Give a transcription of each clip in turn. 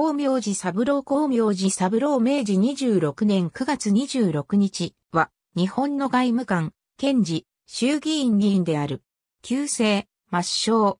光明寺三郎光明寺三郎明治26年9月26日は、日本の外務官、検事、衆議院議員である。旧姓、抹消。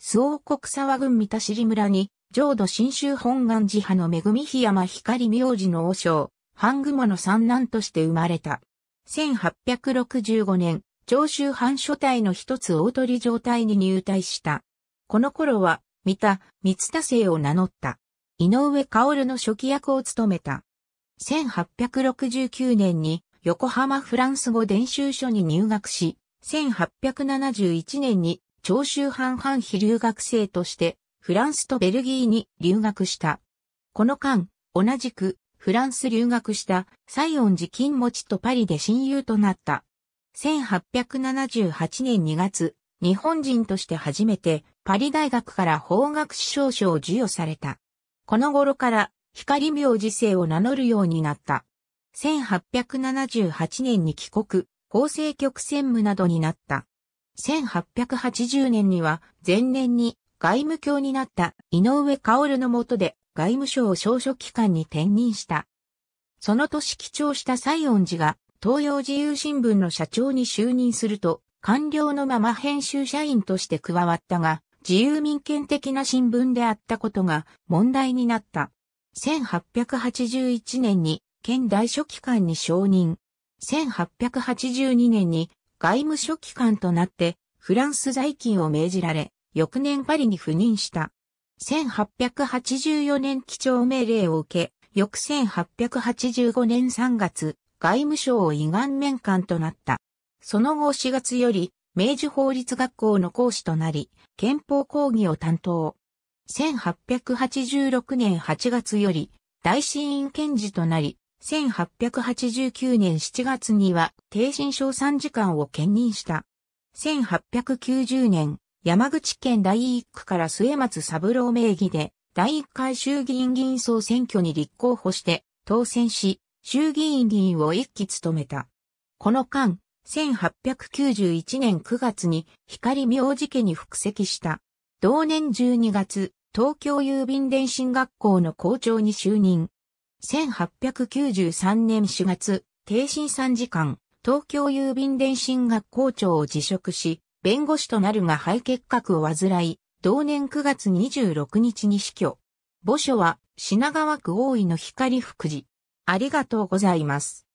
総王国沢郡三田尻村に、浄土真宗本願寺派の恵み檜山光明寺の王将、半雲の三男として生まれた。1865年、上州藩所帯の一つ大鳥状態に入隊した。この頃は、三田、三田姓を名乗った。井上薫の初期役を務めた。1869年に横浜フランス語伝習所に入学し、1871年に長州藩藩非留学生としてフランスとベルギーに留学した。この間、同じくフランス留学した西園寺金持ちとパリで親友となった。1878年2月、日本人として初めてパリ大学から法学士証書を授与された。この頃から光明寺生を名乗るようになった。1878年に帰国、厚生局専務などになった。1880年には前年に外務卿になった井上薫の下で外務省少書機関に転任した。その年記帳した西恩寺が東洋自由新聞の社長に就任すると、官僚のまま編集社員として加わったが、自由民権的な新聞であったことが問題になった。1881年に県大書記官に承認。1882年に外務書記官となってフランス在勤を命じられ、翌年パリに赴任した。1884年基調命令を受け、翌1885年3月、外務省を胃願面官となった。その後4月より、明治法律学校の講師となり、憲法講義を担当。1886年8月より、大審院検事となり、1889年7月には、定心賞参事官を兼任した。1890年、山口県第一区から末松三郎名義で、第一回衆議院議員総選挙に立候補して、当選し、衆議院議員を一期務めた。この間、1891年9月に光明寺家に復籍した。同年12月、東京郵便電信学校の校長に就任。1893年4月、定止3時間、東京郵便電信学校長を辞職し、弁護士となるが肺結核を患い、同年9月26日に死去。墓所は品川区大井の光福寺。ありがとうございます。